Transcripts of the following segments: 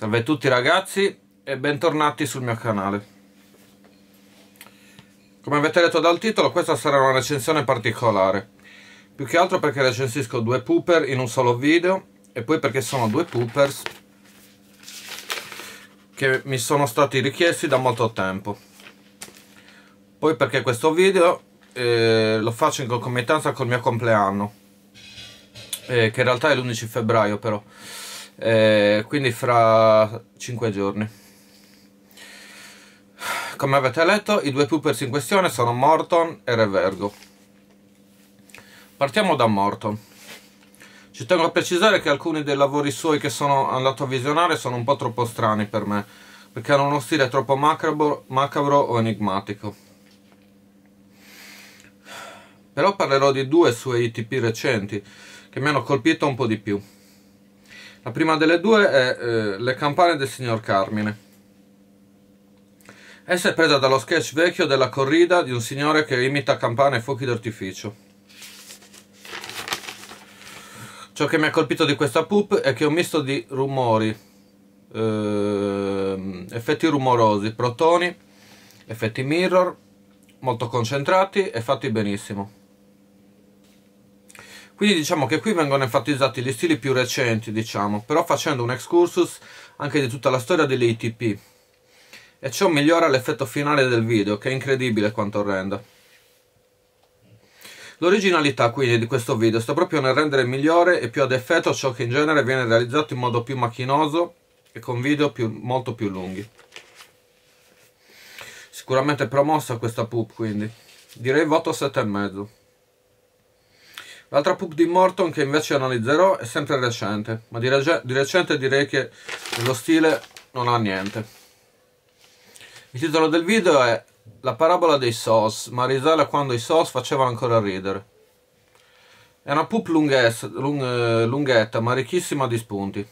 Salve a tutti ragazzi e bentornati sul mio canale. Come avete letto dal titolo questa sarà una recensione particolare, più che altro perché recensisco due pooper in un solo video e poi perché sono due poopers che mi sono stati richiesti da molto tempo. Poi perché questo video eh, lo faccio in concomitanza col mio compleanno, eh, che in realtà è l'11 febbraio però eh, quindi fra 5 giorni come avete letto i due poopers in questione sono Morton e Revergo partiamo da Morton ci tengo a precisare che alcuni dei lavori suoi che sono andato a visionare sono un po' troppo strani per me perché hanno uno stile troppo macabro, macabro o enigmatico però parlerò di due suoi ITP recenti che mi hanno colpito un po' di più la prima delle due è eh, Le campane del signor Carmine. Essa è presa dallo sketch vecchio della corrida di un signore che imita campane e fuochi d'artificio. Ciò che mi ha colpito di questa poop è che è un misto di rumori, eh, effetti rumorosi, protoni, effetti mirror, molto concentrati e fatti benissimo. Quindi diciamo che qui vengono enfatizzati gli stili più recenti, diciamo, però facendo un excursus anche di tutta la storia delle ITP. E ciò migliora l'effetto finale del video, che è incredibile quanto renda. L'originalità quindi di questo video sta proprio nel rendere migliore e più ad effetto ciò che in genere viene realizzato in modo più macchinoso e con video più, molto più lunghi. Sicuramente promossa questa poop quindi. Direi voto 7,5. L'altra poop di Morton che invece analizzerò è sempre recente, ma di, rec di recente direi che lo stile non ha niente. Il titolo del video è La parabola dei SOS, ma risale a quando i SOS facevano ancora ridere. È una poop lung lunghetta, ma ricchissima di spunti.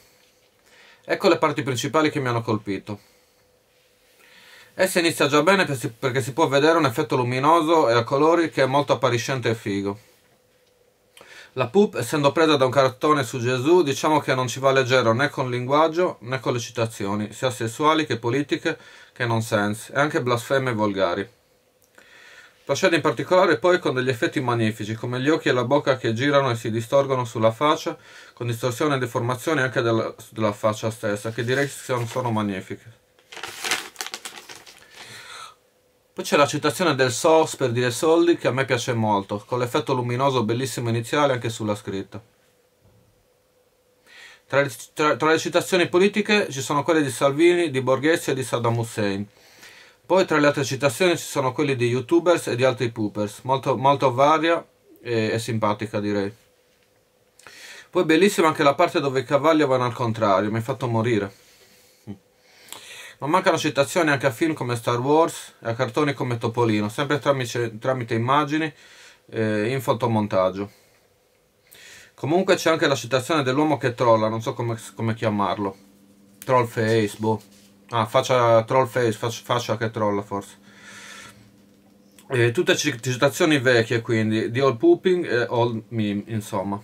Ecco le parti principali che mi hanno colpito. Essa inizia già bene perché si può vedere un effetto luminoso e a colori che è molto appariscente e figo. La poop, essendo presa da un cartone su Gesù, diciamo che non ci va leggero né con linguaggio né con le citazioni, sia sessuali che politiche che nonsense, e anche blasfeme e volgari. Procede in particolare poi con degli effetti magnifici, come gli occhi e la bocca che girano e si distorgono sulla faccia, con distorsione e deformazioni anche della, della faccia stessa, che direi che sono magnifiche. Poi c'è la citazione del Source per dire soldi che a me piace molto, con l'effetto luminoso bellissimo iniziale anche sulla scritta. Tra le, tra, tra le, citazioni politiche ci sono quelle di Salvini, di Borghese e di Saddam Hussein. Poi tra le altre citazioni ci sono quelle di youtubers e di altri poopers, molto, molto varia e, e simpatica direi. Poi bellissima anche la parte dove i cavalli vanno al contrario, mi ha fatto morire ma mancano citazioni anche a film come Star Wars e a cartoni come Topolino, sempre tramite, tramite immagini eh, in fotomontaggio. Comunque c'è anche la citazione dell'uomo che trolla, non so come, come chiamarlo. Troll face, boh. Ah, faccia troll face, faccia, faccia che trolla forse. Eh, tutte citazioni vecchie quindi, di old Pooping e old Meme, insomma.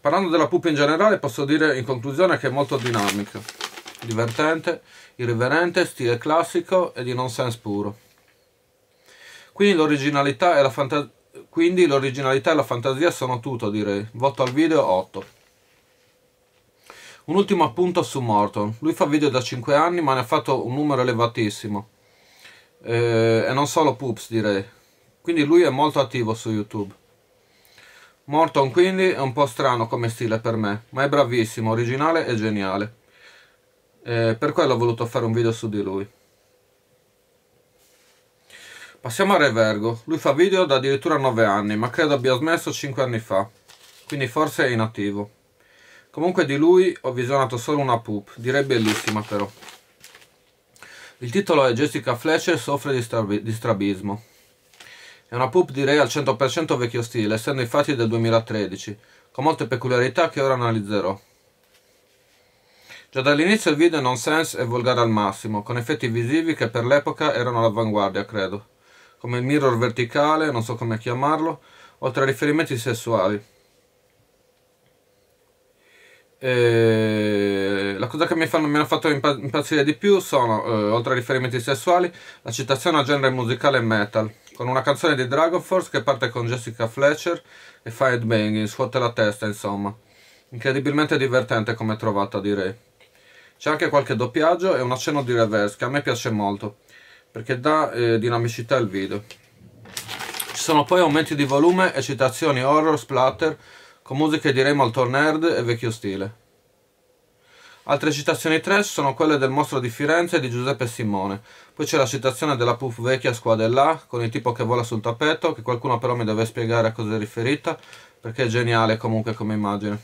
Parlando della poop in generale, posso dire in conclusione che è molto dinamica divertente, irriverente, stile classico e di nonsense puro. Quindi l'originalità e la fantasia e la fantasia sono tutto, direi. Voto al video 8. Un ultimo appunto su Morton. Lui fa video da 5 anni, ma ne ha fatto un numero elevatissimo. Eh, e non solo poops, direi. Quindi lui è molto attivo su YouTube. Morton quindi è un po' strano come stile per me, ma è bravissimo, originale e geniale eh, per quello ho voluto fare un video su di lui passiamo a Revergo lui fa video da addirittura 9 anni ma credo abbia smesso 5 anni fa quindi forse è inattivo comunque di lui ho visionato solo una poop direi bellissima però il titolo è Jessica Fletcher soffre di, strabi di strabismo è una poop direi al 100% vecchio stile essendo infatti del 2013 con molte peculiarità che ora analizzerò Già cioè, dall'inizio il video è nonsense e volgare al massimo, con effetti visivi che per l'epoca erano all'avanguardia, credo. Come il mirror verticale, non so come chiamarlo, oltre a riferimenti sessuali. E... La cosa che mi, fanno, mi hanno fatto impazzire di più sono, eh, oltre a riferimenti sessuali, la citazione a genere musicale metal, con una canzone di Dragon Force che parte con Jessica Fletcher e fa headbanging, scuote la testa insomma. Incredibilmente divertente come trovata direi. C'è anche qualche doppiaggio e un accenno di reverse che a me piace molto perché dà eh, dinamicità al video. Ci sono poi aumenti di volume e citazioni horror, splatter con musiche direi molto nerd e vecchio stile. Altre citazioni trash sono quelle del mostro di Firenze e di Giuseppe Simone. Poi c'è la citazione della puff vecchia squadella con il tipo che vola sul tappeto che qualcuno però mi deve spiegare a cosa è riferita perché è geniale comunque come immagine.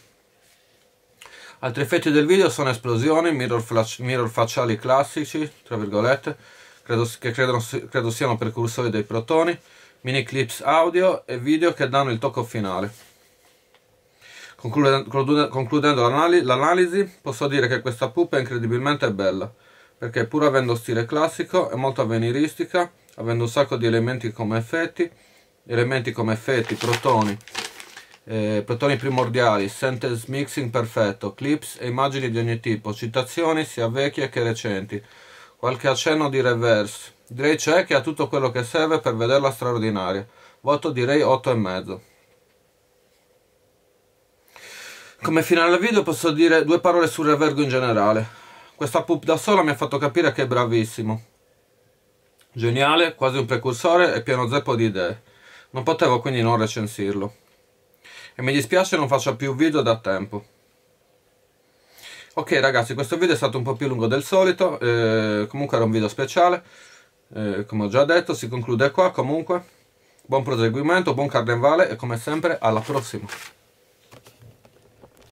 Altri effetti del video sono esplosioni, mirror, flash, mirror facciali classici, tra virgolette, credo, che credo, credo siano precursori dei protoni, mini clips audio e video che danno il tocco finale. Concludendo l'analisi, posso dire che questa pupa è incredibilmente bella, perché pur avendo stile classico è molto avveniristica, avendo un sacco di elementi come effetti, elementi come effetti, protoni, eh, protoni primordiali, sentence mixing perfetto, clips e immagini di ogni tipo, citazioni sia vecchie che recenti, qualche accenno di reverse. Direi c'è che ha tutto quello che serve per vederla straordinaria. Voto direi 8,5. Come finale al video posso dire due parole sul revergo in generale. Questa poop da sola mi ha fatto capire che è bravissimo. Geniale, quasi un precursore e pieno zeppo di idee. Non potevo quindi non recensirlo e mi dispiace non faccia più video da tempo ok ragazzi questo video è stato un po' più lungo del solito eh, comunque era un video speciale eh, come ho già detto si conclude qua comunque buon proseguimento buon carnevale e come sempre alla prossima